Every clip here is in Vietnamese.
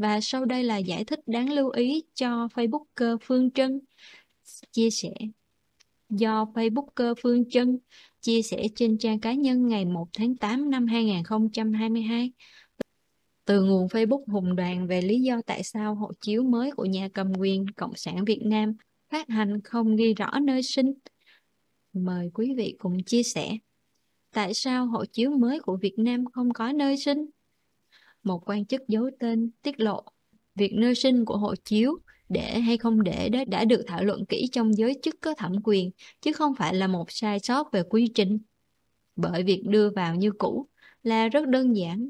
Và sau đây là giải thích đáng lưu ý cho Facebooker Phương Trân chia sẻ do Facebooker Phương Trân chia sẻ trên trang cá nhân ngày 1 tháng 8 năm 2022 từ nguồn Facebook Hùng Đoàn về lý do tại sao hộ chiếu mới của nhà cầm quyền Cộng sản Việt Nam phát hành không ghi rõ nơi sinh. Mời quý vị cùng chia sẻ. Tại sao hộ chiếu mới của Việt Nam không có nơi sinh? một quan chức giấu tên tiết lộ việc nơi sinh của hộ chiếu để hay không để đó đã được thảo luận kỹ trong giới chức có thẩm quyền chứ không phải là một sai sót về quy trình bởi việc đưa vào như cũ là rất đơn giản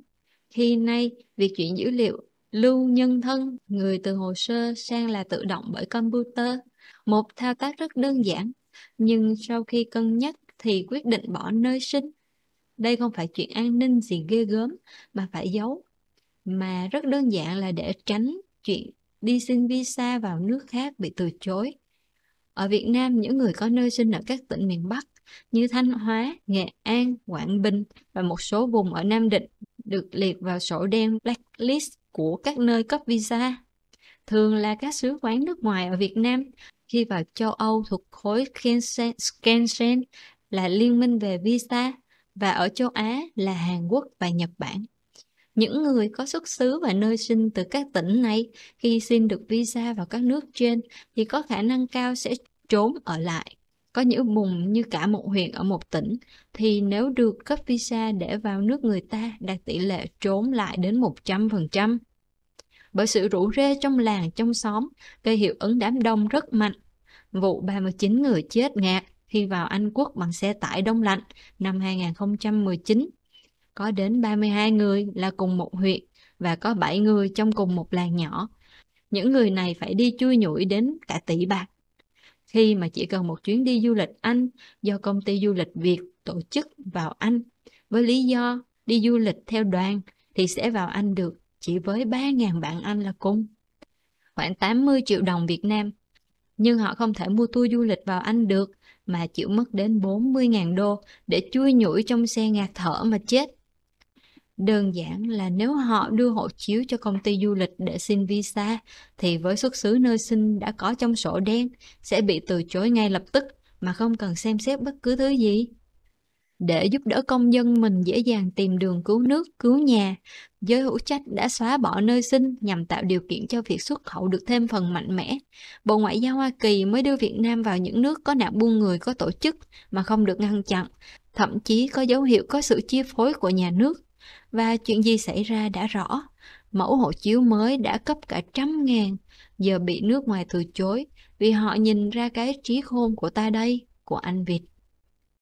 khi nay việc chuyển dữ liệu lưu nhân thân người từ hồ sơ sang là tự động bởi computer một thao tác rất đơn giản nhưng sau khi cân nhắc thì quyết định bỏ nơi sinh đây không phải chuyện an ninh gì ghê gớm mà phải giấu mà rất đơn giản là để tránh chuyện đi xin visa vào nước khác bị từ chối. Ở Việt Nam, những người có nơi sinh ở các tỉnh miền Bắc như Thanh Hóa, Nghệ An, Quảng Bình và một số vùng ở Nam Định được liệt vào sổ đen blacklist của các nơi cấp visa. Thường là các sứ quán nước ngoài ở Việt Nam khi vào châu Âu thuộc khối Schengen là Liên minh về visa và ở châu Á là Hàn Quốc và Nhật Bản. Những người có xuất xứ và nơi sinh từ các tỉnh này khi xin được visa vào các nước trên thì có khả năng cao sẽ trốn ở lại. Có những vùng như cả một huyện ở một tỉnh thì nếu được cấp visa để vào nước người ta đạt tỷ lệ trốn lại đến 100%. Bởi sự rủ rê trong làng trong xóm gây hiệu ứng đám đông rất mạnh. Vụ 39 người chết ngạt khi vào Anh Quốc bằng xe tải đông lạnh năm 2019 có đến 32 người là cùng một huyện và có 7 người trong cùng một làng nhỏ. Những người này phải đi chui nhủi đến cả tỷ bạc. Khi mà chỉ cần một chuyến đi du lịch Anh do công ty du lịch Việt tổ chức vào Anh với lý do đi du lịch theo đoàn thì sẽ vào Anh được chỉ với 3.000 bạn Anh là cung. Khoảng 80 triệu đồng Việt Nam. Nhưng họ không thể mua tour du lịch vào Anh được mà chịu mất đến 40.000 đô để chui nhủi trong xe ngạt thở mà chết. Đơn giản là nếu họ đưa hộ chiếu cho công ty du lịch để xin visa, thì với xuất xứ nơi sinh đã có trong sổ đen, sẽ bị từ chối ngay lập tức mà không cần xem xét bất cứ thứ gì. Để giúp đỡ công dân mình dễ dàng tìm đường cứu nước, cứu nhà, giới hữu trách đã xóa bỏ nơi sinh nhằm tạo điều kiện cho việc xuất khẩu được thêm phần mạnh mẽ. Bộ Ngoại giao Hoa Kỳ mới đưa Việt Nam vào những nước có nạn buôn người có tổ chức mà không được ngăn chặn, thậm chí có dấu hiệu có sự chia phối của nhà nước và chuyện gì xảy ra đã rõ. Mẫu hộ chiếu mới đã cấp cả trăm ngàn, giờ bị nước ngoài từ chối vì họ nhìn ra cái trí khôn của ta đây, của anh Việt